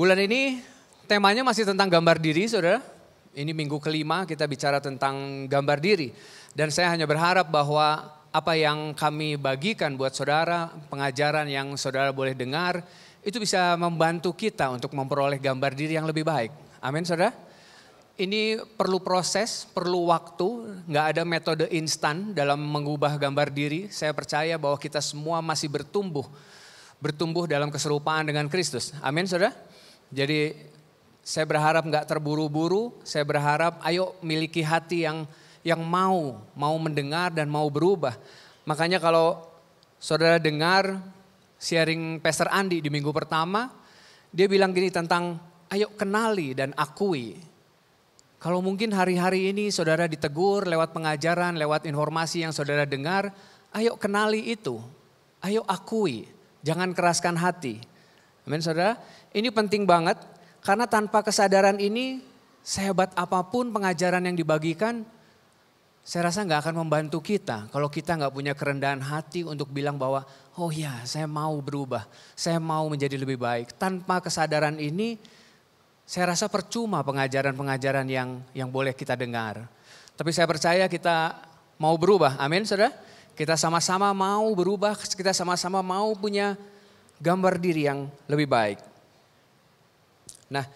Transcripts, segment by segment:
Bulan ini temanya masih tentang gambar diri, saudara. Ini minggu kelima kita bicara tentang gambar diri. Dan saya hanya berharap bahwa apa yang kami bagikan buat saudara, pengajaran yang saudara boleh dengar, itu bisa membantu kita untuk memperoleh gambar diri yang lebih baik. Amin saudara. Ini perlu proses, perlu waktu, nggak ada metode instan dalam mengubah gambar diri. Saya percaya bahwa kita semua masih bertumbuh, bertumbuh dalam keserupaan dengan Kristus. Amin saudara. Jadi saya berharap nggak terburu-buru, saya berharap ayo miliki hati yang yang mau, mau mendengar dan mau berubah. Makanya kalau saudara dengar sharing Pastor Andi di minggu pertama, dia bilang gini tentang ayo kenali dan akui. Kalau mungkin hari-hari ini saudara ditegur lewat pengajaran, lewat informasi yang saudara dengar, ayo kenali itu, ayo akui, jangan keraskan hati. Amin saudara. Ini penting banget karena tanpa kesadaran ini sehebat apapun pengajaran yang dibagikan saya rasa nggak akan membantu kita kalau kita nggak punya kerendahan hati untuk bilang bahwa oh ya saya mau berubah, saya mau menjadi lebih baik. Tanpa kesadaran ini saya rasa percuma pengajaran-pengajaran yang yang boleh kita dengar. Tapi saya percaya kita mau berubah, amin saudara. Kita sama-sama mau berubah, kita sama-sama mau punya gambar diri yang lebih baik. Nah,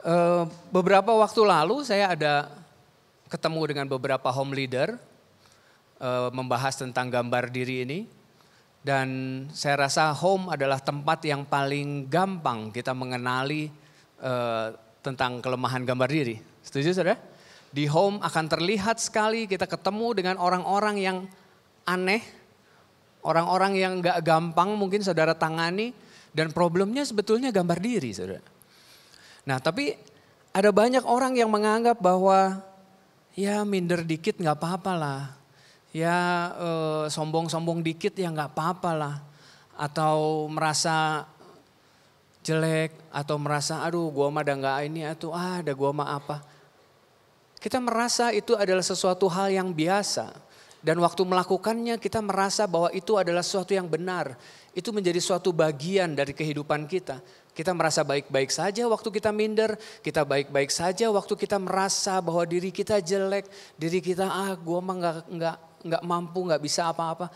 eh, beberapa waktu lalu saya ada ketemu dengan beberapa home leader eh, membahas tentang gambar diri ini. Dan saya rasa home adalah tempat yang paling gampang kita mengenali eh, tentang kelemahan gambar diri. Setuju saudara? Di home akan terlihat sekali kita ketemu dengan orang-orang yang aneh, orang-orang yang gak gampang mungkin saudara tangani. Dan problemnya sebetulnya gambar diri saudara. Nah tapi ada banyak orang yang menganggap bahwa ya minder dikit nggak apa-apa lah. Ya eh, sombong-sombong eh, dikit ya nggak apa-apa lah. Atau merasa jelek atau merasa aduh gua mah ada nggak ini atau ah ada gua mah apa. Kita merasa itu adalah sesuatu hal yang biasa dan waktu melakukannya kita merasa bahwa itu adalah sesuatu yang benar. Itu menjadi suatu bagian dari kehidupan kita. Kita merasa baik-baik saja waktu kita minder, kita baik-baik saja waktu kita merasa bahwa diri kita jelek, diri kita ah gue mah gak, nggak nggak mampu, gak bisa apa-apa.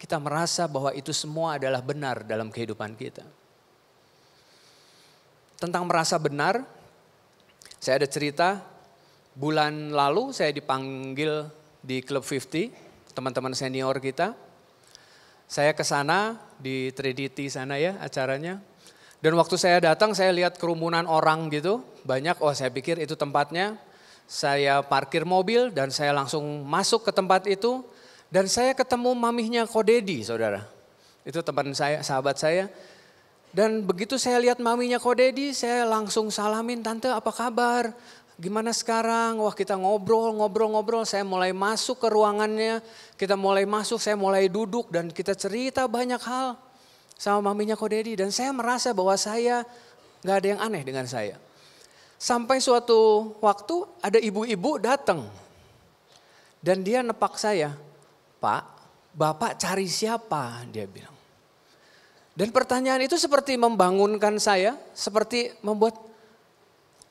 Kita merasa bahwa itu semua adalah benar dalam kehidupan kita. Tentang merasa benar, saya ada cerita bulan lalu saya dipanggil di Club 50, teman-teman senior kita. Saya ke sana di Trinity sana ya acaranya dan waktu saya datang saya lihat kerumunan orang gitu, banyak. Oh saya pikir itu tempatnya. Saya parkir mobil dan saya langsung masuk ke tempat itu. Dan saya ketemu mamihnya Kodedi saudara. Itu teman saya, sahabat saya. Dan begitu saya lihat maminya Kodedi, saya langsung salamin, Tante apa kabar? Gimana sekarang? Wah kita ngobrol, ngobrol, ngobrol. Saya mulai masuk ke ruangannya, kita mulai masuk, saya mulai duduk dan kita cerita banyak hal sama maminya Ko Deddy. Dan saya merasa bahwa saya nggak ada yang aneh dengan saya. Sampai suatu waktu ada ibu-ibu datang. Dan dia nepak saya. Pak, Bapak cari siapa? Dia bilang. Dan pertanyaan itu seperti membangunkan saya. Seperti membuat,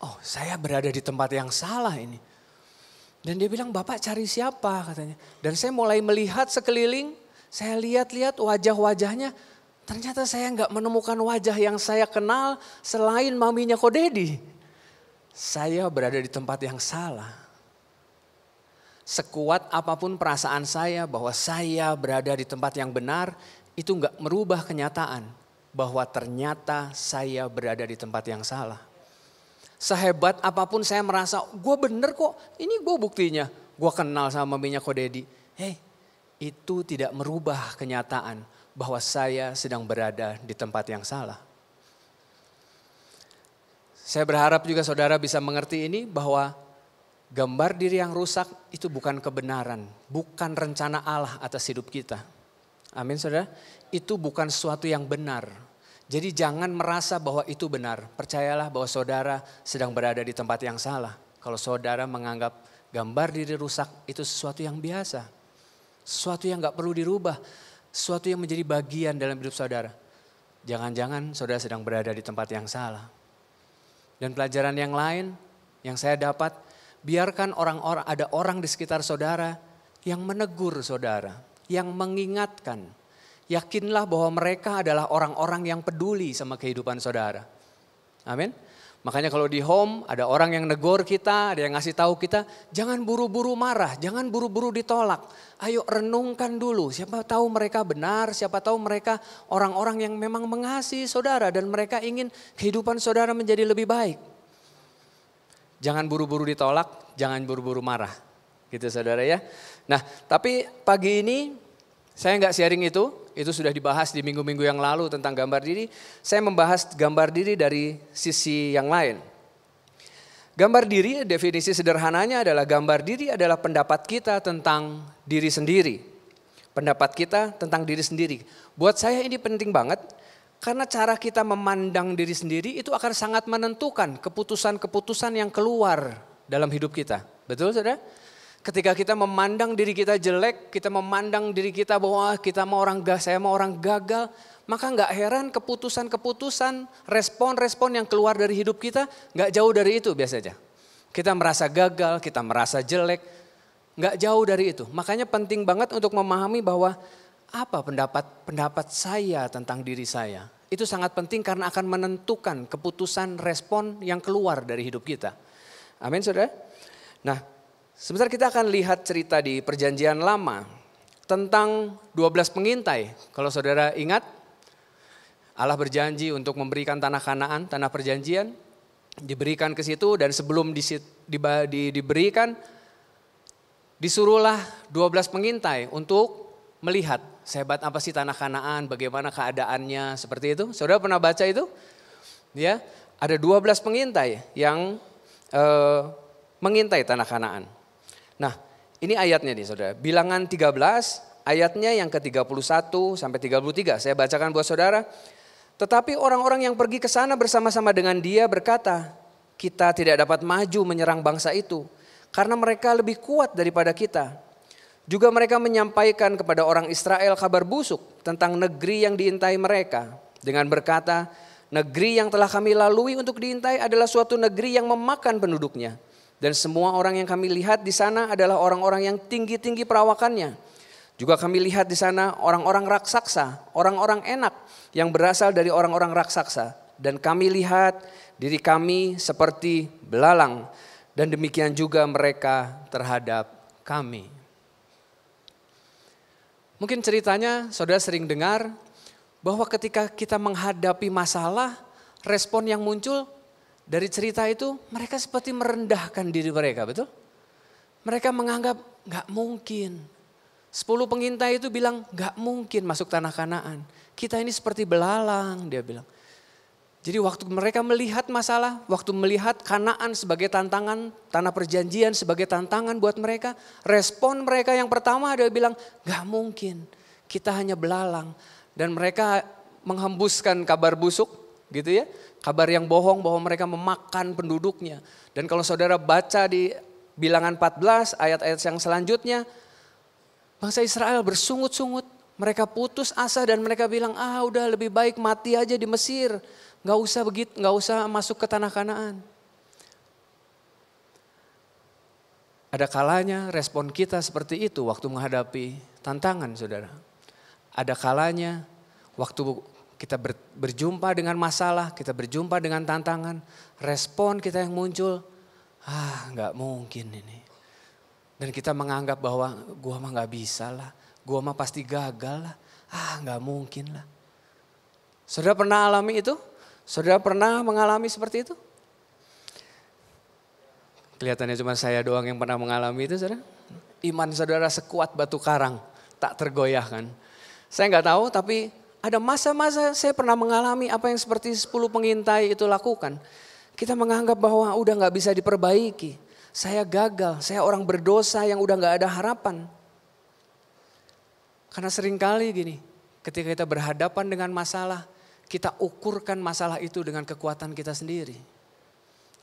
oh saya berada di tempat yang salah ini. Dan dia bilang, Bapak cari siapa katanya. Dan saya mulai melihat sekeliling, saya lihat-lihat wajah-wajahnya, Ternyata saya nggak menemukan wajah yang saya kenal selain maminya kok Dedi. Saya berada di tempat yang salah. Sekuat apapun perasaan saya bahwa saya berada di tempat yang benar, itu nggak merubah kenyataan bahwa ternyata saya berada di tempat yang salah. Sehebat apapun saya merasa, gue bener kok, ini gue buktinya. Gue kenal sama maminya kok Dedi. Hei, itu tidak merubah kenyataan bahwa saya sedang berada di tempat yang salah. Saya berharap juga saudara bisa mengerti ini bahwa gambar diri yang rusak itu bukan kebenaran, bukan rencana Allah atas hidup kita. Amin saudara. Itu bukan sesuatu yang benar. Jadi jangan merasa bahwa itu benar. Percayalah bahwa saudara sedang berada di tempat yang salah. Kalau saudara menganggap gambar diri rusak itu sesuatu yang biasa. Sesuatu yang gak perlu dirubah sesuatu yang menjadi bagian dalam hidup saudara. Jangan-jangan saudara sedang berada di tempat yang salah. Dan pelajaran yang lain yang saya dapat, biarkan orang-orang ada orang di sekitar saudara yang menegur saudara, yang mengingatkan. Yakinlah bahwa mereka adalah orang-orang yang peduli sama kehidupan saudara. Amin. Makanya kalau di home ada orang yang negor kita, ada yang ngasih tahu kita, jangan buru-buru marah, jangan buru-buru ditolak. Ayo renungkan dulu, siapa tahu mereka benar, siapa tahu mereka orang-orang yang memang mengasihi saudara dan mereka ingin kehidupan saudara menjadi lebih baik. Jangan buru-buru ditolak, jangan buru-buru marah. Gitu saudara ya. Nah tapi pagi ini saya nggak sharing itu, itu sudah dibahas di minggu-minggu yang lalu tentang gambar diri. Saya membahas gambar diri dari sisi yang lain. Gambar diri, definisi sederhananya adalah gambar diri adalah pendapat kita tentang diri sendiri. Pendapat kita tentang diri sendiri. Buat saya ini penting banget karena cara kita memandang diri sendiri itu akan sangat menentukan keputusan-keputusan yang keluar dalam hidup kita. Betul saudara? Ketika kita memandang diri kita jelek, kita memandang diri kita bahwa ah, kita mau orang gas, saya mau orang gagal, maka nggak heran keputusan-keputusan, respon-respon yang keluar dari hidup kita nggak jauh dari itu biasanya. Kita merasa gagal, kita merasa jelek, nggak jauh dari itu. Makanya penting banget untuk memahami bahwa apa pendapat pendapat saya tentang diri saya itu sangat penting karena akan menentukan keputusan respon yang keluar dari hidup kita. Amin, saudara. Nah, Sebentar kita akan lihat cerita di perjanjian lama tentang 12 pengintai. Kalau saudara ingat, Allah berjanji untuk memberikan tanah kanaan, tanah perjanjian. Diberikan ke situ dan sebelum di, di, di, diberikan, disuruhlah 12 pengintai untuk melihat sehebat apa sih tanah kanaan, bagaimana keadaannya, seperti itu. Saudara pernah baca itu? Ya, ada 12 pengintai yang eh, mengintai tanah kanaan. Nah, ini ayatnya nih saudara. Bilangan 13 ayatnya yang ke-31 sampai 33. Saya bacakan buat saudara. Tetapi orang-orang yang pergi ke sana bersama-sama dengan dia berkata, kita tidak dapat maju menyerang bangsa itu karena mereka lebih kuat daripada kita. Juga mereka menyampaikan kepada orang Israel kabar busuk tentang negeri yang diintai mereka dengan berkata, negeri yang telah kami lalui untuk diintai adalah suatu negeri yang memakan penduduknya dan semua orang yang kami lihat di sana adalah orang-orang yang tinggi-tinggi perawakannya. Juga kami lihat di sana orang-orang raksasa, orang-orang enak yang berasal dari orang-orang raksasa. Dan kami lihat diri kami seperti belalang dan demikian juga mereka terhadap kami. Mungkin ceritanya saudara sering dengar bahwa ketika kita menghadapi masalah, respon yang muncul dari cerita itu mereka seperti merendahkan diri mereka, betul? Mereka menganggap nggak mungkin. Sepuluh pengintai itu bilang nggak mungkin masuk tanah kanaan. Kita ini seperti belalang, dia bilang. Jadi waktu mereka melihat masalah, waktu melihat kanaan sebagai tantangan, tanah perjanjian sebagai tantangan buat mereka, respon mereka yang pertama adalah bilang, gak mungkin, kita hanya belalang. Dan mereka menghembuskan kabar busuk, gitu ya. Kabar yang bohong bahwa mereka memakan penduduknya. Dan kalau saudara baca di bilangan 14 ayat-ayat yang selanjutnya, bangsa Israel bersungut-sungut, mereka putus asa dan mereka bilang, ah udah lebih baik mati aja di Mesir, nggak usah begitu, nggak usah masuk ke tanah Kanaan. Ada kalanya respon kita seperti itu waktu menghadapi tantangan saudara. Ada kalanya waktu kita ber, berjumpa dengan masalah, kita berjumpa dengan tantangan, respon kita yang muncul, ah nggak mungkin ini. Dan kita menganggap bahwa gua mah nggak bisa lah, gua mah pasti gagal lah, ah nggak mungkin lah. Saudara pernah alami itu? Saudara pernah mengalami seperti itu? Kelihatannya cuma saya doang yang pernah mengalami itu, saudara. Iman saudara sekuat batu karang, tak tergoyahkan. Saya nggak tahu, tapi ada masa-masa saya pernah mengalami apa yang seperti 10 pengintai itu lakukan. Kita menganggap bahwa udah nggak bisa diperbaiki. Saya gagal, saya orang berdosa yang udah nggak ada harapan. Karena seringkali gini, ketika kita berhadapan dengan masalah, kita ukurkan masalah itu dengan kekuatan kita sendiri.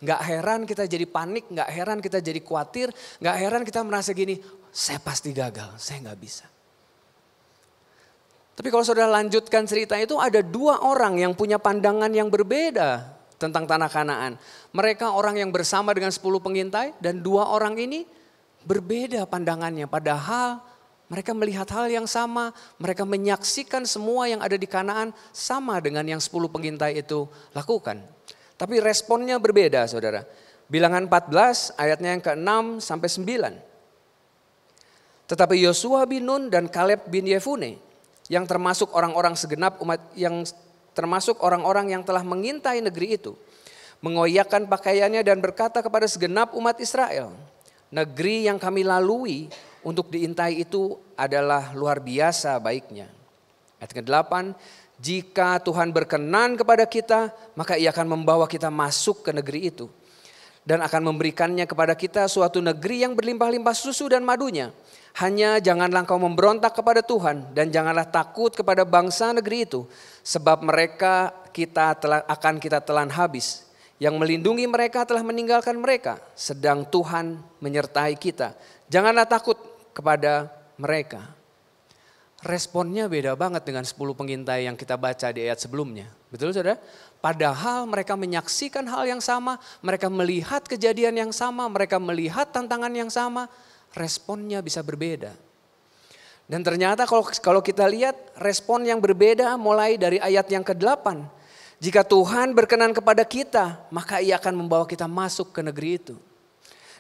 Gak heran kita jadi panik, gak heran kita jadi khawatir, gak heran kita merasa gini, saya pasti gagal, saya gak bisa. Tapi kalau saudara lanjutkan cerita itu ada dua orang yang punya pandangan yang berbeda tentang tanah kanaan. Mereka orang yang bersama dengan sepuluh pengintai dan dua orang ini berbeda pandangannya. Padahal mereka melihat hal yang sama, mereka menyaksikan semua yang ada di kanaan sama dengan yang sepuluh pengintai itu lakukan. Tapi responnya berbeda saudara. Bilangan 14 ayatnya yang ke-6 sampai 9. Tetapi Yosua bin Nun dan Kaleb bin Yefune yang termasuk orang-orang segenap umat yang termasuk orang-orang yang telah mengintai negeri itu, mengoyakkan pakaiannya dan berkata kepada segenap umat Israel, negeri yang kami lalui untuk diintai itu adalah luar biasa baiknya. Ayat ke-8, jika Tuhan berkenan kepada kita, maka ia akan membawa kita masuk ke negeri itu. Dan akan memberikannya kepada kita suatu negeri yang berlimpah-limpah susu dan madunya hanya janganlah kau memberontak kepada Tuhan dan janganlah takut kepada bangsa negeri itu sebab mereka kita telah akan kita telan habis. Yang melindungi mereka telah meninggalkan mereka sedang Tuhan menyertai kita. Janganlah takut kepada mereka. Responnya beda banget dengan 10 pengintai yang kita baca di ayat sebelumnya. Betul saudara? Padahal mereka menyaksikan hal yang sama, mereka melihat kejadian yang sama, mereka melihat tantangan yang sama, responnya bisa berbeda. Dan ternyata kalau kalau kita lihat respon yang berbeda mulai dari ayat yang ke-8. Jika Tuhan berkenan kepada kita, maka ia akan membawa kita masuk ke negeri itu.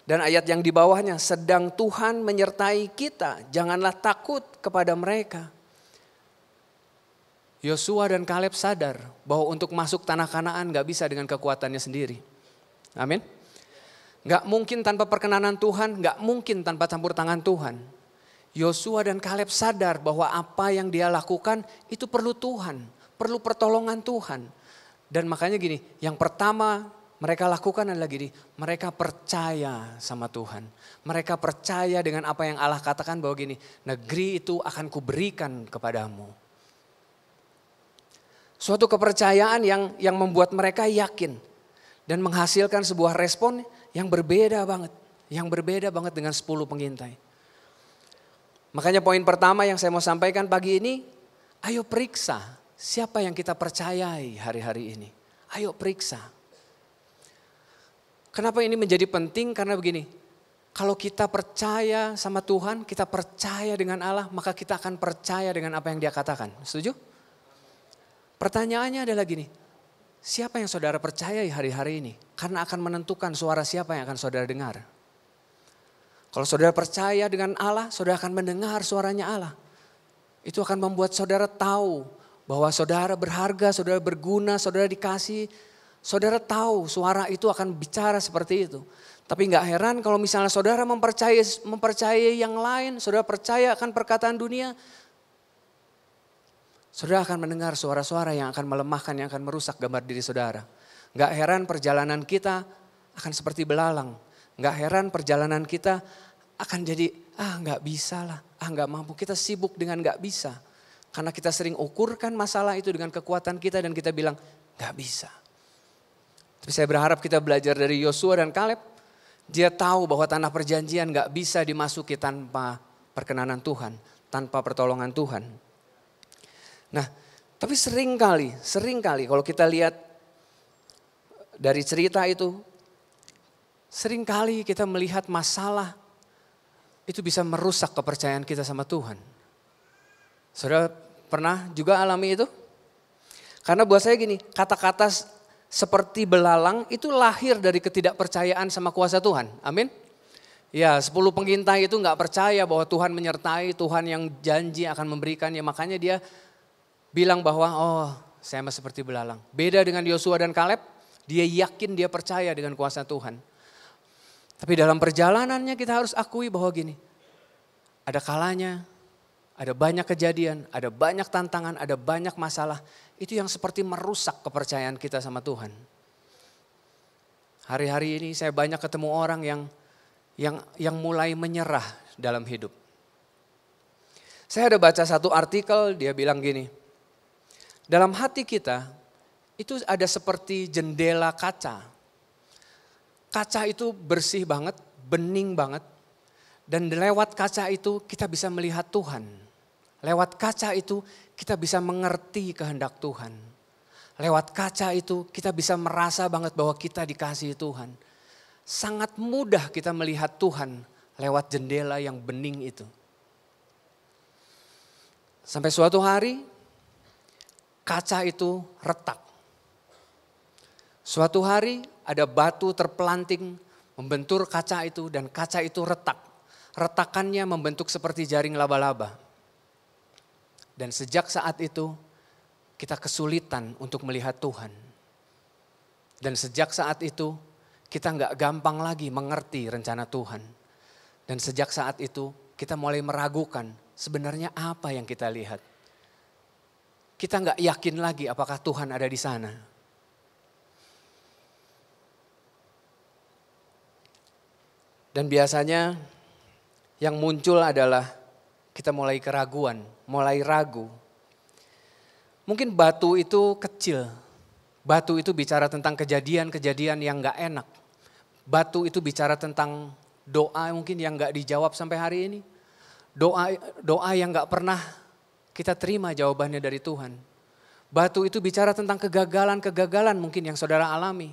Dan ayat yang di bawahnya, sedang Tuhan menyertai kita, janganlah takut kepada mereka. Yosua dan Kaleb sadar bahwa untuk masuk tanah Kanaan gak bisa dengan kekuatannya sendiri. Amin. Gak mungkin tanpa perkenanan Tuhan, gak mungkin tanpa campur tangan Tuhan. Yosua dan Kaleb sadar bahwa apa yang dia lakukan itu perlu Tuhan, perlu pertolongan Tuhan. Dan makanya gini, yang pertama mereka lakukan adalah gini, mereka percaya sama Tuhan. Mereka percaya dengan apa yang Allah katakan bahwa gini, negeri itu akan kuberikan kepadamu. Suatu kepercayaan yang yang membuat mereka yakin dan menghasilkan sebuah respon yang berbeda banget. Yang berbeda banget dengan 10 pengintai. Makanya poin pertama yang saya mau sampaikan pagi ini, ayo periksa siapa yang kita percayai hari-hari ini. Ayo periksa. Kenapa ini menjadi penting? Karena begini, kalau kita percaya sama Tuhan, kita percaya dengan Allah, maka kita akan percaya dengan apa yang dia katakan. Setuju? Pertanyaannya adalah gini, Siapa yang saudara percayai hari-hari ini? Karena akan menentukan suara siapa yang akan saudara dengar. Kalau saudara percaya dengan Allah, saudara akan mendengar suaranya Allah. Itu akan membuat saudara tahu bahwa saudara berharga, saudara berguna, saudara dikasih. Saudara tahu suara itu akan bicara seperti itu. Tapi nggak heran kalau misalnya saudara mempercayai mempercayai yang lain, saudara percaya akan perkataan dunia, Saudara akan mendengar suara-suara yang akan melemahkan, yang akan merusak gambar diri saudara. Gak heran perjalanan kita akan seperti belalang. Gak heran perjalanan kita akan jadi, ah gak bisa lah, ah gak mampu. Kita sibuk dengan gak bisa. Karena kita sering ukurkan masalah itu dengan kekuatan kita dan kita bilang, gak bisa. Tapi saya berharap kita belajar dari Yosua dan Kaleb. Dia tahu bahwa tanah perjanjian gak bisa dimasuki tanpa perkenanan Tuhan, tanpa pertolongan Tuhan. Nah, tapi sering kali, sering kali kalau kita lihat dari cerita itu, sering kali kita melihat masalah itu bisa merusak kepercayaan kita sama Tuhan. Saudara pernah juga alami itu? Karena buat saya gini, kata-kata seperti belalang itu lahir dari ketidakpercayaan sama kuasa Tuhan. Amin. Ya, sepuluh pengintai itu nggak percaya bahwa Tuhan menyertai, Tuhan yang janji akan memberikannya. Makanya dia bilang bahwa oh saya masih seperti belalang. Beda dengan Yosua dan Kaleb, dia yakin dia percaya dengan kuasa Tuhan. Tapi dalam perjalanannya kita harus akui bahwa gini, ada kalanya, ada banyak kejadian, ada banyak tantangan, ada banyak masalah. Itu yang seperti merusak kepercayaan kita sama Tuhan. Hari-hari ini saya banyak ketemu orang yang yang yang mulai menyerah dalam hidup. Saya ada baca satu artikel, dia bilang gini, dalam hati kita itu ada seperti jendela kaca. Kaca itu bersih banget, bening banget. Dan lewat kaca itu kita bisa melihat Tuhan. Lewat kaca itu kita bisa mengerti kehendak Tuhan. Lewat kaca itu kita bisa merasa banget bahwa kita dikasihi Tuhan. Sangat mudah kita melihat Tuhan lewat jendela yang bening itu. Sampai suatu hari kaca itu retak. Suatu hari ada batu terpelanting membentur kaca itu dan kaca itu retak. Retakannya membentuk seperti jaring laba-laba. Dan sejak saat itu kita kesulitan untuk melihat Tuhan. Dan sejak saat itu kita nggak gampang lagi mengerti rencana Tuhan. Dan sejak saat itu kita mulai meragukan sebenarnya apa yang kita lihat kita nggak yakin lagi apakah Tuhan ada di sana. Dan biasanya yang muncul adalah kita mulai keraguan, mulai ragu. Mungkin batu itu kecil, batu itu bicara tentang kejadian-kejadian yang nggak enak. Batu itu bicara tentang doa mungkin yang nggak dijawab sampai hari ini. Doa doa yang nggak pernah kita terima jawabannya dari Tuhan. Batu itu bicara tentang kegagalan-kegagalan mungkin yang saudara alami.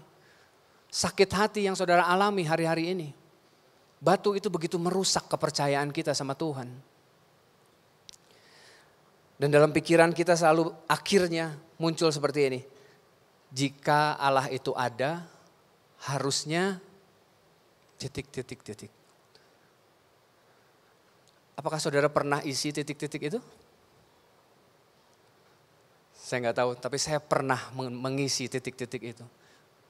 Sakit hati yang saudara alami hari-hari ini. Batu itu begitu merusak kepercayaan kita sama Tuhan. Dan dalam pikiran kita selalu akhirnya muncul seperti ini. Jika Allah itu ada, harusnya titik titik titik. Apakah saudara pernah isi titik-titik itu? Saya nggak tahu, tapi saya pernah mengisi titik-titik itu.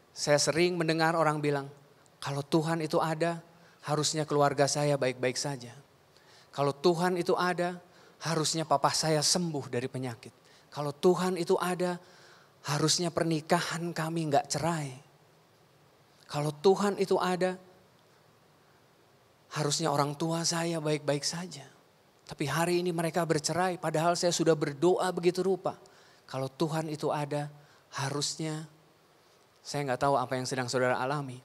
Saya sering mendengar orang bilang, kalau Tuhan itu ada, harusnya keluarga saya baik-baik saja. Kalau Tuhan itu ada, harusnya papa saya sembuh dari penyakit. Kalau Tuhan itu ada, harusnya pernikahan kami nggak cerai. Kalau Tuhan itu ada, harusnya orang tua saya baik-baik saja. Tapi hari ini mereka bercerai, padahal saya sudah berdoa begitu rupa kalau Tuhan itu ada, harusnya saya nggak tahu apa yang sedang saudara alami.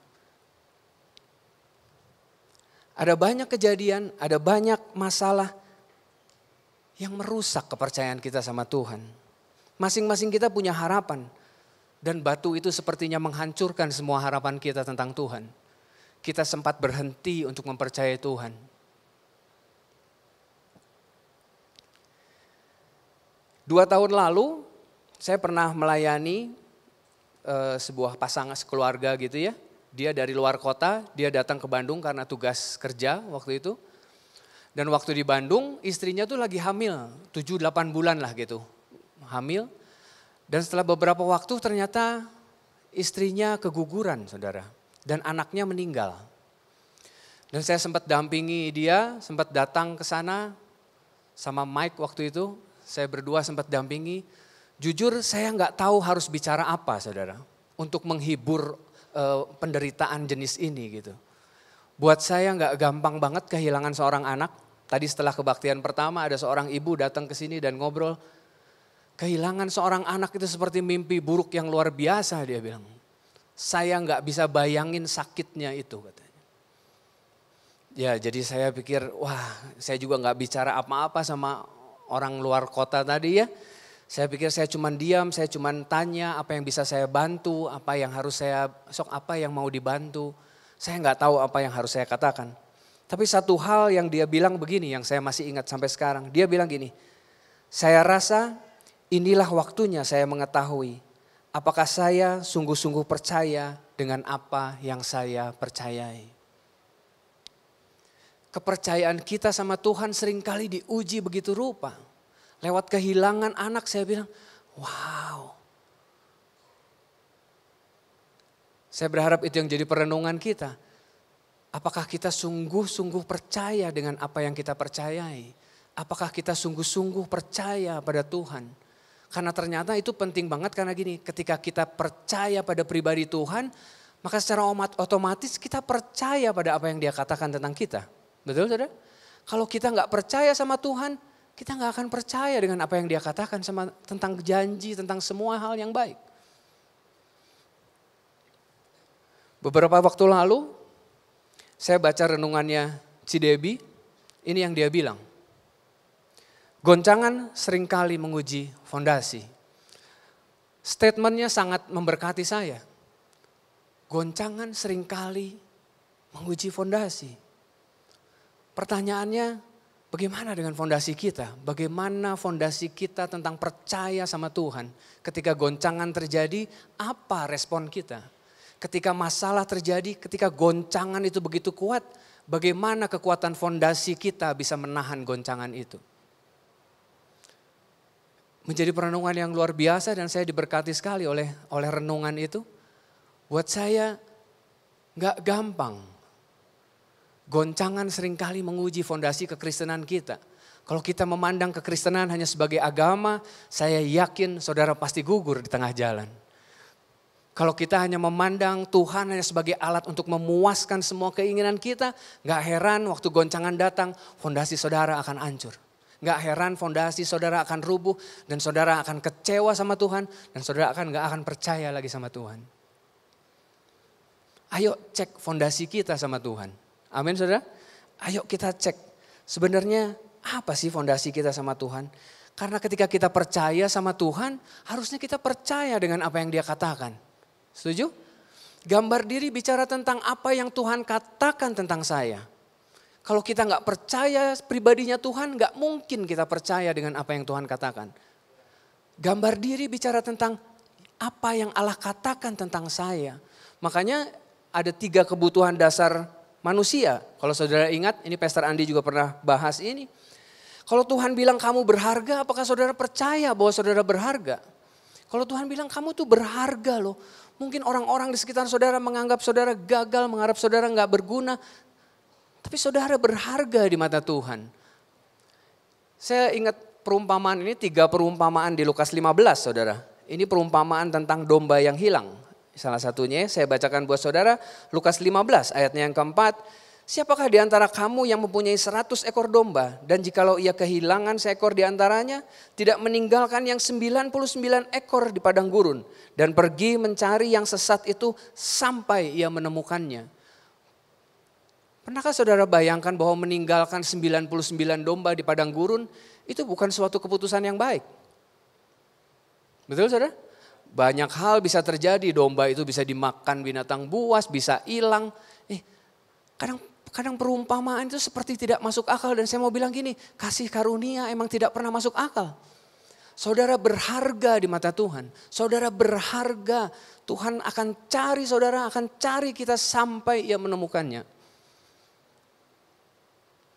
Ada banyak kejadian, ada banyak masalah yang merusak kepercayaan kita sama Tuhan. Masing-masing kita punya harapan, dan batu itu sepertinya menghancurkan semua harapan kita tentang Tuhan. Kita sempat berhenti untuk mempercayai Tuhan. Dua tahun lalu, saya pernah melayani uh, sebuah pasangan sekeluarga gitu ya. Dia dari luar kota, dia datang ke Bandung karena tugas kerja waktu itu. Dan waktu di Bandung istrinya tuh lagi hamil, 7-8 bulan lah gitu. Hamil. Dan setelah beberapa waktu ternyata istrinya keguguran saudara. Dan anaknya meninggal. Dan saya sempat dampingi dia, sempat datang ke sana sama Mike waktu itu. Saya berdua sempat dampingi Jujur saya nggak tahu harus bicara apa saudara untuk menghibur e, penderitaan jenis ini gitu. Buat saya nggak gampang banget kehilangan seorang anak. Tadi setelah kebaktian pertama ada seorang ibu datang ke sini dan ngobrol. Kehilangan seorang anak itu seperti mimpi buruk yang luar biasa dia bilang. Saya nggak bisa bayangin sakitnya itu katanya. Ya jadi saya pikir wah saya juga nggak bicara apa-apa sama orang luar kota tadi ya. Saya pikir saya cuma diam, saya cuma tanya apa yang bisa saya bantu, apa yang harus saya, sok apa yang mau dibantu. Saya nggak tahu apa yang harus saya katakan. Tapi satu hal yang dia bilang begini, yang saya masih ingat sampai sekarang. Dia bilang gini, saya rasa inilah waktunya saya mengetahui apakah saya sungguh-sungguh percaya dengan apa yang saya percayai kepercayaan kita sama Tuhan seringkali diuji begitu rupa lewat kehilangan anak saya bilang, wow. Saya berharap itu yang jadi perenungan kita. Apakah kita sungguh-sungguh percaya dengan apa yang kita percayai? Apakah kita sungguh-sungguh percaya pada Tuhan? Karena ternyata itu penting banget karena gini, ketika kita percaya pada pribadi Tuhan, maka secara otomatis kita percaya pada apa yang dia katakan tentang kita. Betul saudara? Kalau kita nggak percaya sama Tuhan, kita nggak akan percaya dengan apa yang dia katakan sama tentang janji, tentang semua hal yang baik. Beberapa waktu lalu, saya baca renungannya Cidebi, ini yang dia bilang. Goncangan seringkali menguji fondasi. Statementnya sangat memberkati saya. Goncangan seringkali menguji fondasi. Pertanyaannya, Bagaimana dengan fondasi kita? Bagaimana fondasi kita tentang percaya sama Tuhan? Ketika goncangan terjadi, apa respon kita? Ketika masalah terjadi, ketika goncangan itu begitu kuat, bagaimana kekuatan fondasi kita bisa menahan goncangan itu? Menjadi perenungan yang luar biasa dan saya diberkati sekali oleh oleh renungan itu. Buat saya nggak gampang Goncangan seringkali menguji fondasi kekristenan kita. Kalau kita memandang kekristenan hanya sebagai agama, saya yakin saudara pasti gugur di tengah jalan. Kalau kita hanya memandang Tuhan hanya sebagai alat untuk memuaskan semua keinginan kita, gak heran waktu goncangan datang, fondasi saudara akan hancur. Gak heran fondasi saudara akan rubuh dan saudara akan kecewa sama Tuhan dan saudara akan gak akan percaya lagi sama Tuhan. Ayo cek fondasi kita sama Tuhan. Amin saudara. Ayo kita cek sebenarnya apa sih fondasi kita sama Tuhan. Karena ketika kita percaya sama Tuhan, harusnya kita percaya dengan apa yang dia katakan. Setuju? Gambar diri bicara tentang apa yang Tuhan katakan tentang saya. Kalau kita nggak percaya pribadinya Tuhan, nggak mungkin kita percaya dengan apa yang Tuhan katakan. Gambar diri bicara tentang apa yang Allah katakan tentang saya. Makanya ada tiga kebutuhan dasar manusia. Kalau saudara ingat, ini Pastor Andi juga pernah bahas ini. Kalau Tuhan bilang kamu berharga, apakah saudara percaya bahwa saudara berharga? Kalau Tuhan bilang kamu tuh berharga loh. Mungkin orang-orang di sekitar saudara menganggap saudara gagal, mengharap saudara nggak berguna. Tapi saudara berharga di mata Tuhan. Saya ingat perumpamaan ini tiga perumpamaan di Lukas 15 saudara. Ini perumpamaan tentang domba yang hilang. Salah satunya saya bacakan buat saudara Lukas 15 ayatnya yang keempat. Siapakah di antara kamu yang mempunyai seratus ekor domba dan jikalau ia kehilangan seekor di antaranya tidak meninggalkan yang 99 ekor di padang gurun dan pergi mencari yang sesat itu sampai ia menemukannya. Pernahkah saudara bayangkan bahwa meninggalkan 99 domba di padang gurun itu bukan suatu keputusan yang baik? Betul saudara? Banyak hal bisa terjadi, domba itu bisa dimakan binatang buas, bisa hilang. Eh, kadang kadang perumpamaan itu seperti tidak masuk akal dan saya mau bilang gini, kasih karunia emang tidak pernah masuk akal. Saudara berharga di mata Tuhan. Saudara berharga. Tuhan akan cari saudara, akan cari kita sampai ia menemukannya.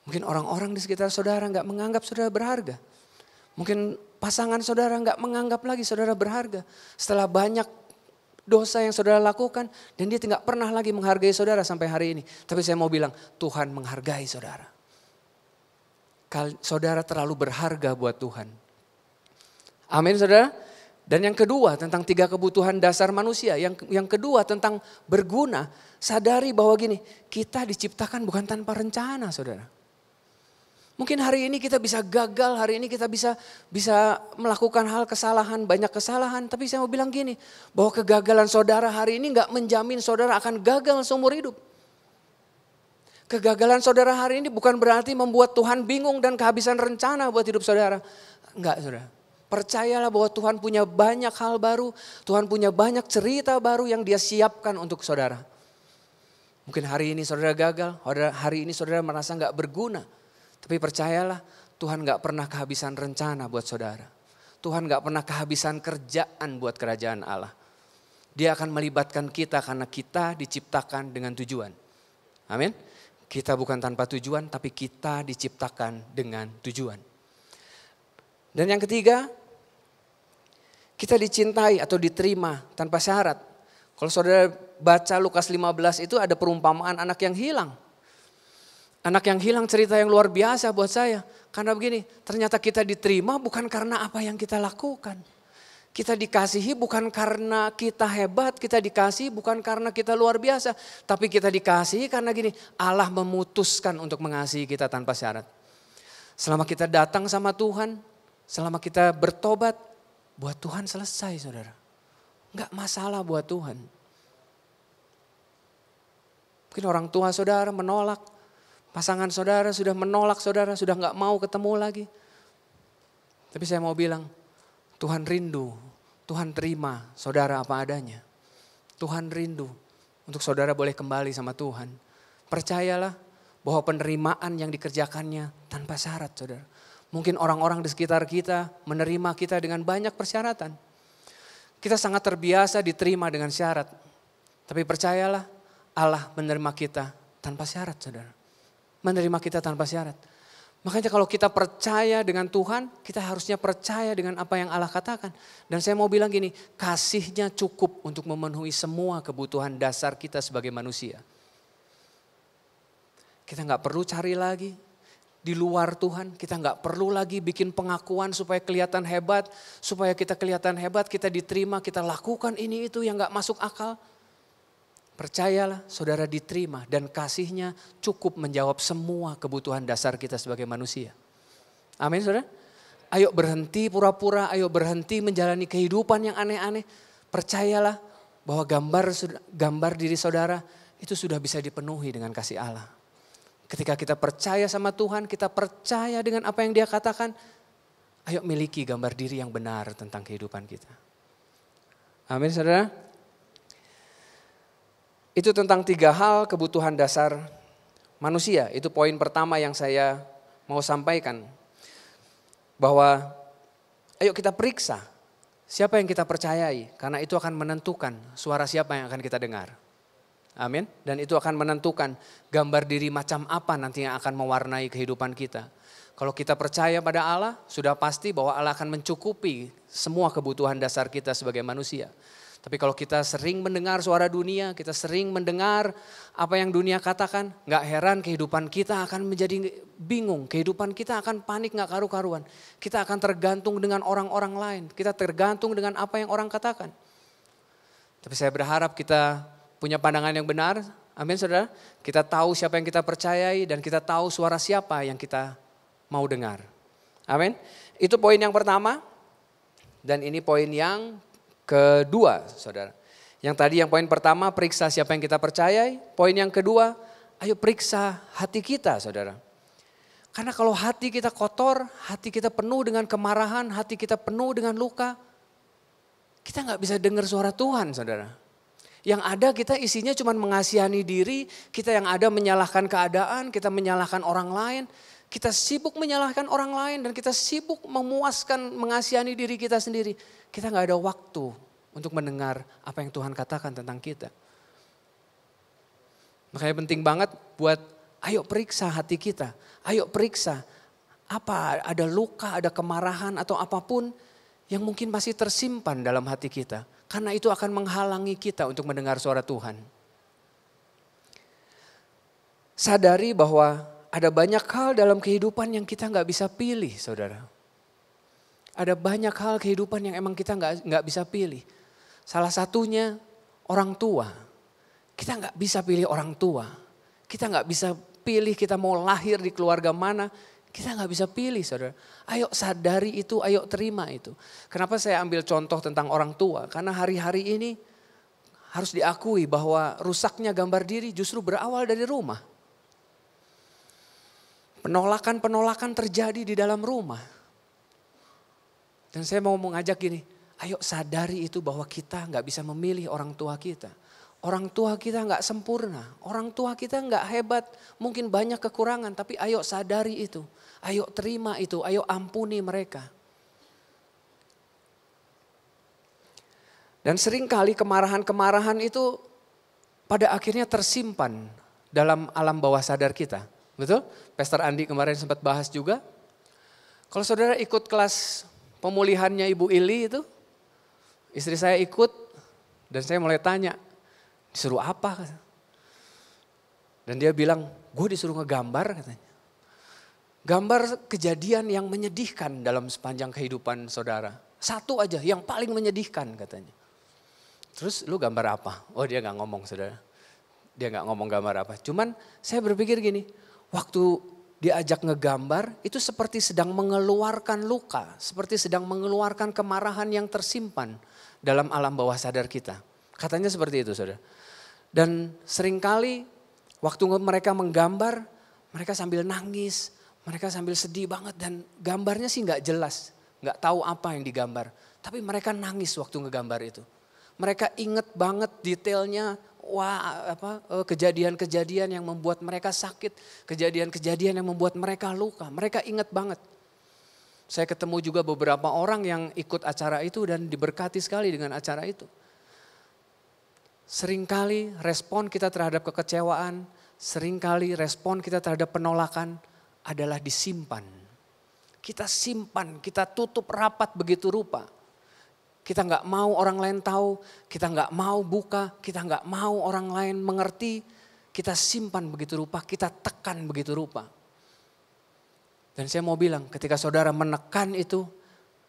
Mungkin orang-orang di sekitar saudara nggak menganggap saudara berharga. Mungkin pasangan saudara nggak menganggap lagi saudara berharga. Setelah banyak dosa yang saudara lakukan dan dia tidak pernah lagi menghargai saudara sampai hari ini. Tapi saya mau bilang Tuhan menghargai saudara. saudara terlalu berharga buat Tuhan. Amin saudara. Dan yang kedua tentang tiga kebutuhan dasar manusia. Yang yang kedua tentang berguna. Sadari bahwa gini kita diciptakan bukan tanpa rencana saudara. Mungkin hari ini kita bisa gagal, hari ini kita bisa bisa melakukan hal kesalahan, banyak kesalahan. Tapi saya mau bilang gini, bahwa kegagalan saudara hari ini nggak menjamin saudara akan gagal seumur hidup. Kegagalan saudara hari ini bukan berarti membuat Tuhan bingung dan kehabisan rencana buat hidup saudara. Enggak saudara. Percayalah bahwa Tuhan punya banyak hal baru, Tuhan punya banyak cerita baru yang dia siapkan untuk saudara. Mungkin hari ini saudara gagal, hari ini saudara merasa nggak berguna. Tapi percayalah Tuhan gak pernah kehabisan rencana buat saudara. Tuhan gak pernah kehabisan kerjaan buat kerajaan Allah. Dia akan melibatkan kita karena kita diciptakan dengan tujuan. Amin. Kita bukan tanpa tujuan tapi kita diciptakan dengan tujuan. Dan yang ketiga, kita dicintai atau diterima tanpa syarat. Kalau saudara baca Lukas 15 itu ada perumpamaan anak yang hilang. Anak yang hilang cerita yang luar biasa buat saya. Karena begini, ternyata kita diterima bukan karena apa yang kita lakukan. Kita dikasihi bukan karena kita hebat, kita dikasih bukan karena kita luar biasa. Tapi kita dikasihi karena gini, Allah memutuskan untuk mengasihi kita tanpa syarat. Selama kita datang sama Tuhan, selama kita bertobat, buat Tuhan selesai saudara. Enggak masalah buat Tuhan. Mungkin orang tua saudara menolak, Pasangan saudara sudah menolak saudara, sudah nggak mau ketemu lagi. Tapi saya mau bilang, Tuhan rindu, Tuhan terima saudara apa adanya. Tuhan rindu untuk saudara boleh kembali sama Tuhan. Percayalah bahwa penerimaan yang dikerjakannya tanpa syarat saudara. Mungkin orang-orang di sekitar kita menerima kita dengan banyak persyaratan. Kita sangat terbiasa diterima dengan syarat. Tapi percayalah Allah menerima kita tanpa syarat saudara menerima kita tanpa syarat. Makanya kalau kita percaya dengan Tuhan, kita harusnya percaya dengan apa yang Allah katakan. Dan saya mau bilang gini, kasihnya cukup untuk memenuhi semua kebutuhan dasar kita sebagai manusia. Kita nggak perlu cari lagi di luar Tuhan, kita nggak perlu lagi bikin pengakuan supaya kelihatan hebat, supaya kita kelihatan hebat, kita diterima, kita lakukan ini itu yang nggak masuk akal. Percayalah saudara diterima dan kasihnya cukup menjawab semua kebutuhan dasar kita sebagai manusia. Amin saudara. Ayo berhenti pura-pura, ayo berhenti menjalani kehidupan yang aneh-aneh. Percayalah bahwa gambar gambar diri saudara itu sudah bisa dipenuhi dengan kasih Allah. Ketika kita percaya sama Tuhan, kita percaya dengan apa yang dia katakan, ayo miliki gambar diri yang benar tentang kehidupan kita. Amin saudara. Itu tentang tiga hal kebutuhan dasar manusia. Itu poin pertama yang saya mau sampaikan. Bahwa ayo kita periksa siapa yang kita percayai. Karena itu akan menentukan suara siapa yang akan kita dengar. Amin. Dan itu akan menentukan gambar diri macam apa nanti yang akan mewarnai kehidupan kita. Kalau kita percaya pada Allah, sudah pasti bahwa Allah akan mencukupi semua kebutuhan dasar kita sebagai manusia. Tapi kalau kita sering mendengar suara dunia, kita sering mendengar apa yang dunia katakan, nggak heran kehidupan kita akan menjadi bingung, kehidupan kita akan panik nggak karu-karuan. Kita akan tergantung dengan orang-orang lain, kita tergantung dengan apa yang orang katakan. Tapi saya berharap kita punya pandangan yang benar, amin saudara. Kita tahu siapa yang kita percayai dan kita tahu suara siapa yang kita mau dengar. Amin. Itu poin yang pertama. Dan ini poin yang kedua, saudara. Yang tadi yang poin pertama periksa siapa yang kita percayai. Poin yang kedua, ayo periksa hati kita saudara. Karena kalau hati kita kotor, hati kita penuh dengan kemarahan, hati kita penuh dengan luka. Kita nggak bisa dengar suara Tuhan saudara. Yang ada kita isinya cuma mengasihani diri, kita yang ada menyalahkan keadaan, kita menyalahkan orang lain. Kita sibuk menyalahkan orang lain dan kita sibuk memuaskan, mengasihani diri kita sendiri. Kita nggak ada waktu untuk mendengar apa yang Tuhan katakan tentang kita. Makanya penting banget buat ayo periksa hati kita. Ayo periksa apa ada luka, ada kemarahan atau apapun yang mungkin masih tersimpan dalam hati kita. Karena itu akan menghalangi kita untuk mendengar suara Tuhan. Sadari bahwa ada banyak hal dalam kehidupan yang kita nggak bisa pilih, saudara. Ada banyak hal kehidupan yang emang kita nggak nggak bisa pilih. Salah satunya orang tua. Kita nggak bisa pilih orang tua. Kita nggak bisa pilih kita mau lahir di keluarga mana. Kita nggak bisa pilih saudara. Ayo sadari itu, ayo terima itu. Kenapa saya ambil contoh tentang orang tua? Karena hari-hari ini harus diakui bahwa rusaknya gambar diri justru berawal dari rumah. Penolakan-penolakan terjadi di dalam rumah. Dan saya mau mengajak gini, ayo sadari itu bahwa kita nggak bisa memilih orang tua kita. Orang tua kita nggak sempurna, orang tua kita nggak hebat, mungkin banyak kekurangan, tapi ayo sadari itu, ayo terima itu, ayo ampuni mereka. Dan seringkali kemarahan-kemarahan itu pada akhirnya tersimpan dalam alam bawah sadar kita. Betul? Pastor Andi kemarin sempat bahas juga. Kalau saudara ikut kelas pemulihannya Ibu Ili itu, istri saya ikut dan saya mulai tanya, disuruh apa? Dan dia bilang, gue disuruh ngegambar katanya. Gambar kejadian yang menyedihkan dalam sepanjang kehidupan saudara. Satu aja yang paling menyedihkan katanya. Terus lu gambar apa? Oh dia gak ngomong saudara. Dia gak ngomong gambar apa. Cuman saya berpikir gini, waktu diajak ngegambar itu seperti sedang mengeluarkan luka, seperti sedang mengeluarkan kemarahan yang tersimpan dalam alam bawah sadar kita. Katanya seperti itu, Saudara. Dan seringkali waktu mereka menggambar, mereka sambil nangis, mereka sambil sedih banget dan gambarnya sih nggak jelas, nggak tahu apa yang digambar. Tapi mereka nangis waktu ngegambar itu. Mereka inget banget detailnya wah apa eh, kejadian-kejadian yang membuat mereka sakit, kejadian-kejadian yang membuat mereka luka. Mereka ingat banget. Saya ketemu juga beberapa orang yang ikut acara itu dan diberkati sekali dengan acara itu. Seringkali respon kita terhadap kekecewaan, seringkali respon kita terhadap penolakan adalah disimpan. Kita simpan, kita tutup rapat begitu rupa kita nggak mau orang lain tahu, kita nggak mau buka, kita nggak mau orang lain mengerti. Kita simpan begitu rupa, kita tekan begitu rupa. Dan saya mau bilang ketika saudara menekan itu,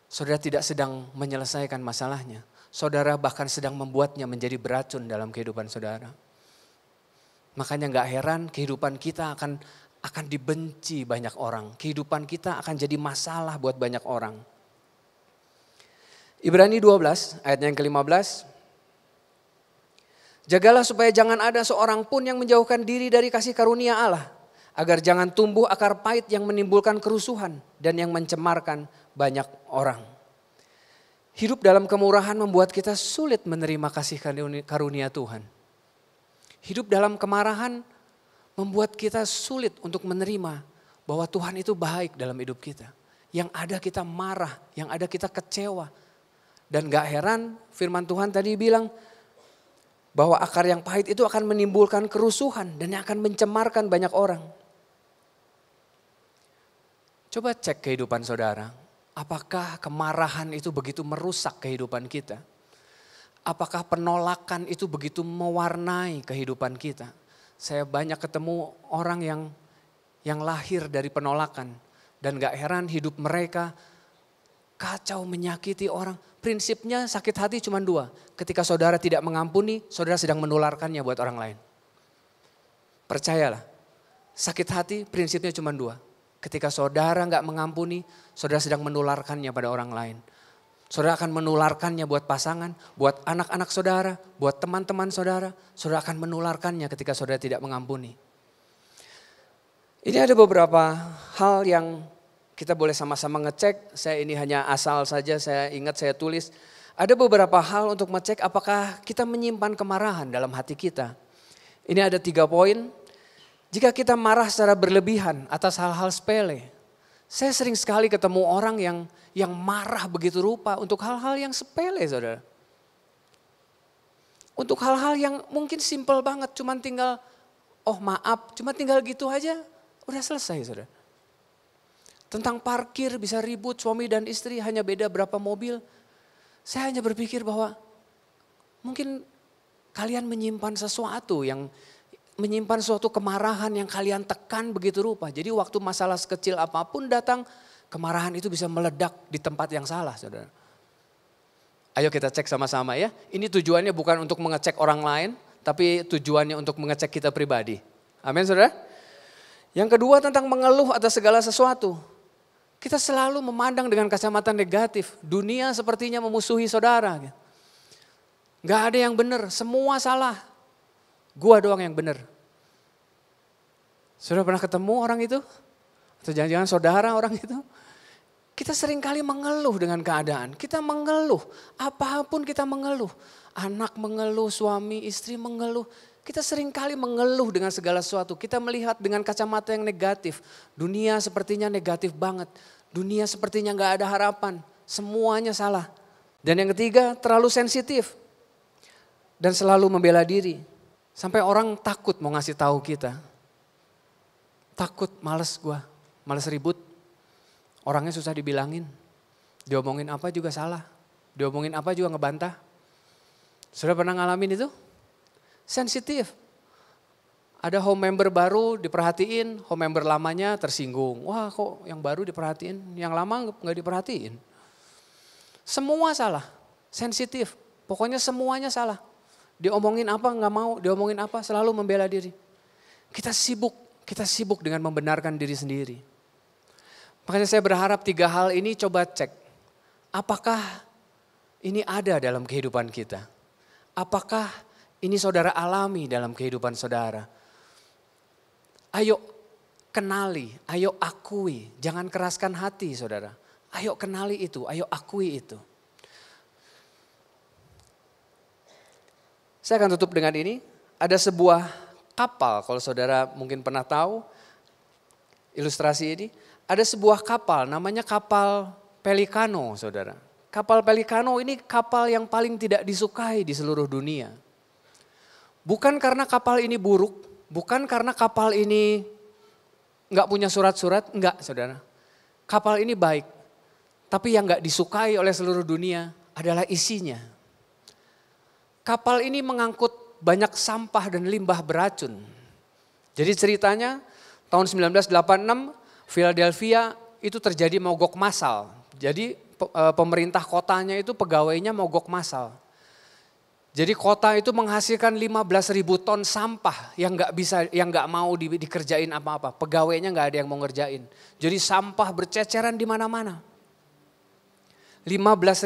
saudara tidak sedang menyelesaikan masalahnya. Saudara bahkan sedang membuatnya menjadi beracun dalam kehidupan saudara. Makanya nggak heran kehidupan kita akan akan dibenci banyak orang. Kehidupan kita akan jadi masalah buat banyak orang. Ibrani 12 ayatnya yang ke-15. Jagalah supaya jangan ada seorang pun yang menjauhkan diri dari kasih karunia Allah. Agar jangan tumbuh akar pahit yang menimbulkan kerusuhan dan yang mencemarkan banyak orang. Hidup dalam kemurahan membuat kita sulit menerima kasih karunia Tuhan. Hidup dalam kemarahan membuat kita sulit untuk menerima bahwa Tuhan itu baik dalam hidup kita. Yang ada kita marah, yang ada kita kecewa, dan gak heran firman Tuhan tadi bilang bahwa akar yang pahit itu akan menimbulkan kerusuhan dan yang akan mencemarkan banyak orang. Coba cek kehidupan saudara, apakah kemarahan itu begitu merusak kehidupan kita? Apakah penolakan itu begitu mewarnai kehidupan kita? Saya banyak ketemu orang yang yang lahir dari penolakan dan gak heran hidup mereka kacau menyakiti orang prinsipnya sakit hati cuma dua. Ketika saudara tidak mengampuni, saudara sedang menularkannya buat orang lain. Percayalah, sakit hati prinsipnya cuma dua. Ketika saudara nggak mengampuni, saudara sedang menularkannya pada orang lain. Saudara akan menularkannya buat pasangan, buat anak-anak saudara, buat teman-teman saudara. Saudara akan menularkannya ketika saudara tidak mengampuni. Ini ada beberapa hal yang kita boleh sama-sama ngecek, saya ini hanya asal saja, saya ingat, saya tulis. Ada beberapa hal untuk ngecek apakah kita menyimpan kemarahan dalam hati kita. Ini ada tiga poin. Jika kita marah secara berlebihan atas hal-hal sepele. Saya sering sekali ketemu orang yang yang marah begitu rupa untuk hal-hal yang sepele saudara. Untuk hal-hal yang mungkin simple banget, cuman tinggal oh maaf, cuma tinggal gitu aja, udah selesai saudara. Tentang parkir bisa ribut suami dan istri hanya beda berapa mobil. Saya hanya berpikir bahwa mungkin kalian menyimpan sesuatu yang menyimpan suatu kemarahan yang kalian tekan begitu rupa. Jadi waktu masalah sekecil apapun datang, kemarahan itu bisa meledak di tempat yang salah, Saudara. Ayo kita cek sama-sama ya. Ini tujuannya bukan untuk mengecek orang lain, tapi tujuannya untuk mengecek kita pribadi. Amin, Saudara. Yang kedua tentang mengeluh atas segala sesuatu. Kita selalu memandang dengan kacamata negatif. Dunia sepertinya memusuhi saudara. Gitu. Gak ada yang benar, semua salah. Gua doang yang benar. Sudah pernah ketemu orang itu? Atau jangan-jangan saudara orang itu? Kita seringkali mengeluh dengan keadaan. Kita mengeluh, apapun kita mengeluh. Anak mengeluh, suami, istri mengeluh. Kita seringkali mengeluh dengan segala sesuatu. Kita melihat dengan kacamata yang negatif. Dunia sepertinya negatif banget. Dunia sepertinya nggak ada harapan. Semuanya salah. Dan yang ketiga, terlalu sensitif. Dan selalu membela diri. Sampai orang takut mau ngasih tahu kita. Takut, males gue. Males ribut. Orangnya susah dibilangin. Diomongin apa juga salah. Diomongin apa juga ngebantah. Sudah pernah ngalamin itu? sensitif. Ada home member baru diperhatiin, home member lamanya tersinggung. Wah kok yang baru diperhatiin, yang lama nggak diperhatiin. Semua salah, sensitif. Pokoknya semuanya salah. Diomongin apa nggak mau, diomongin apa selalu membela diri. Kita sibuk, kita sibuk dengan membenarkan diri sendiri. Makanya saya berharap tiga hal ini coba cek. Apakah ini ada dalam kehidupan kita? Apakah ini saudara alami dalam kehidupan saudara. Ayo kenali, ayo akui, jangan keraskan hati saudara. Ayo kenali itu, ayo akui itu. Saya akan tutup dengan ini. Ada sebuah kapal, kalau saudara mungkin pernah tahu ilustrasi ini. Ada sebuah kapal, namanya kapal pelikano, saudara. Kapal pelikano ini kapal yang paling tidak disukai di seluruh dunia. Bukan karena kapal ini buruk, bukan karena kapal ini nggak punya surat-surat, enggak saudara. Kapal ini baik, tapi yang nggak disukai oleh seluruh dunia adalah isinya. Kapal ini mengangkut banyak sampah dan limbah beracun. Jadi ceritanya tahun 1986 Philadelphia itu terjadi mogok massal. Jadi eh, pemerintah kotanya itu pegawainya mogok massal. Jadi kota itu menghasilkan 15 ribu ton sampah yang nggak bisa, yang nggak mau di, dikerjain apa-apa. Pegawainya nggak ada yang mau ngerjain. Jadi sampah berceceran di mana-mana. 15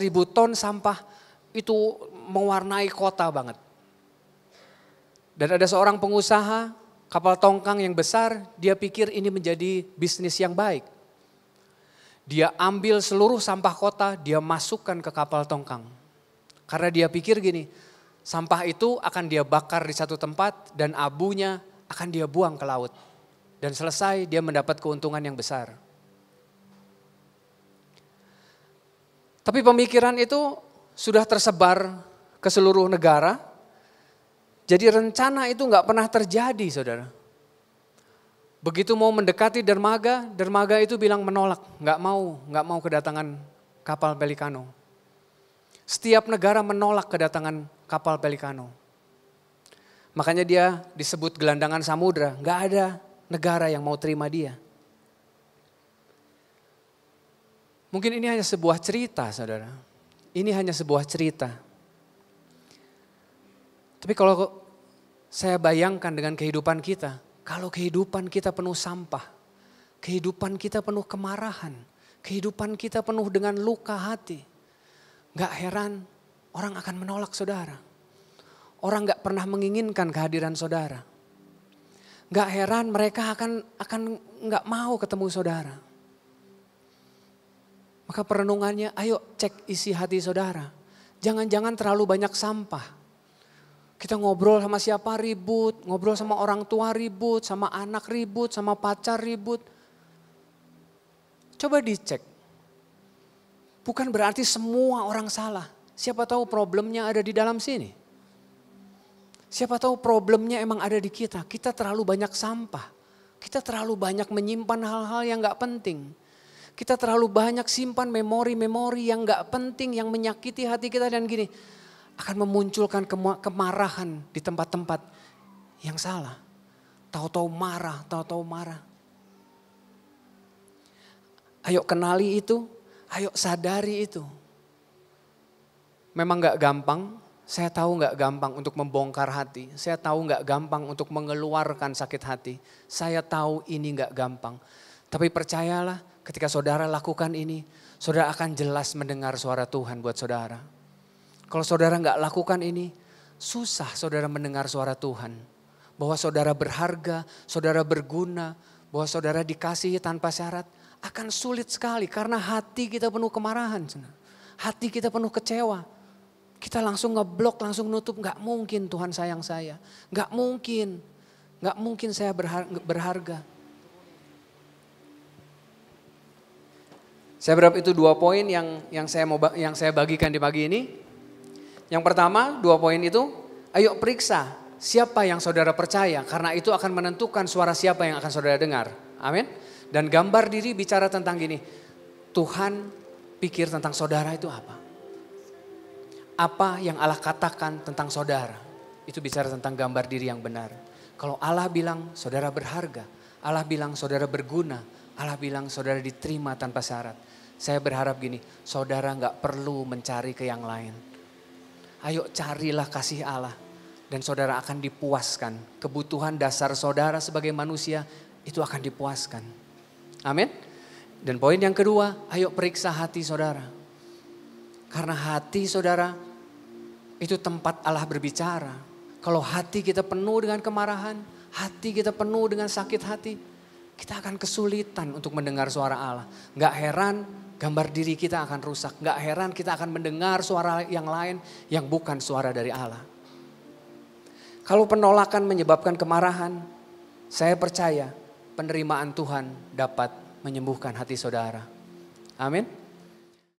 ribu ton sampah itu mewarnai kota banget. Dan ada seorang pengusaha kapal tongkang yang besar, dia pikir ini menjadi bisnis yang baik. Dia ambil seluruh sampah kota, dia masukkan ke kapal tongkang. Karena dia pikir gini, Sampah itu akan dia bakar di satu tempat dan abunya akan dia buang ke laut. Dan selesai dia mendapat keuntungan yang besar. Tapi pemikiran itu sudah tersebar ke seluruh negara. Jadi rencana itu nggak pernah terjadi saudara. Begitu mau mendekati dermaga, dermaga itu bilang menolak, nggak mau, nggak mau kedatangan kapal Pelicano. Setiap negara menolak kedatangan kapal Pelikano. Makanya dia disebut gelandangan samudra. Gak ada negara yang mau terima dia. Mungkin ini hanya sebuah cerita saudara. Ini hanya sebuah cerita. Tapi kalau saya bayangkan dengan kehidupan kita, kalau kehidupan kita penuh sampah, kehidupan kita penuh kemarahan, kehidupan kita penuh dengan luka hati, gak heran orang akan menolak saudara. Orang gak pernah menginginkan kehadiran saudara. Gak heran mereka akan akan gak mau ketemu saudara. Maka perenungannya, ayo cek isi hati saudara. Jangan-jangan terlalu banyak sampah. Kita ngobrol sama siapa ribut, ngobrol sama orang tua ribut, sama anak ribut, sama pacar ribut. Coba dicek. Bukan berarti semua orang salah. Siapa tahu problemnya ada di dalam sini. Siapa tahu problemnya emang ada di kita. Kita terlalu banyak sampah. Kita terlalu banyak menyimpan hal-hal yang gak penting. Kita terlalu banyak simpan memori-memori yang gak penting, yang menyakiti hati kita dan gini. Akan memunculkan kemarahan di tempat-tempat yang salah. Tahu-tahu marah, tahu-tahu marah. Ayo kenali itu, ayo sadari itu memang gak gampang. Saya tahu gak gampang untuk membongkar hati. Saya tahu gak gampang untuk mengeluarkan sakit hati. Saya tahu ini gak gampang. Tapi percayalah ketika saudara lakukan ini, saudara akan jelas mendengar suara Tuhan buat saudara. Kalau saudara gak lakukan ini, susah saudara mendengar suara Tuhan. Bahwa saudara berharga, saudara berguna, bahwa saudara dikasihi tanpa syarat, akan sulit sekali karena hati kita penuh kemarahan. Hati kita penuh kecewa kita langsung ngeblok, langsung nutup. Gak mungkin Tuhan sayang saya. Gak mungkin. Gak mungkin saya berharga. Saya berharap itu dua poin yang yang saya mau yang saya bagikan di pagi ini. Yang pertama, dua poin itu, ayo periksa siapa yang saudara percaya karena itu akan menentukan suara siapa yang akan saudara dengar. Amin. Dan gambar diri bicara tentang gini, Tuhan pikir tentang saudara itu apa? apa yang Allah katakan tentang saudara. Itu bicara tentang gambar diri yang benar. Kalau Allah bilang saudara berharga, Allah bilang saudara berguna, Allah bilang saudara diterima tanpa syarat. Saya berharap gini, saudara nggak perlu mencari ke yang lain. Ayo carilah kasih Allah dan saudara akan dipuaskan. Kebutuhan dasar saudara sebagai manusia itu akan dipuaskan. Amin. Dan poin yang kedua, ayo periksa hati saudara. Karena hati saudara itu tempat Allah berbicara. Kalau hati kita penuh dengan kemarahan, hati kita penuh dengan sakit hati, kita akan kesulitan untuk mendengar suara Allah. Gak heran gambar diri kita akan rusak. Gak heran kita akan mendengar suara yang lain yang bukan suara dari Allah. Kalau penolakan menyebabkan kemarahan, saya percaya penerimaan Tuhan dapat menyembuhkan hati saudara. Amin.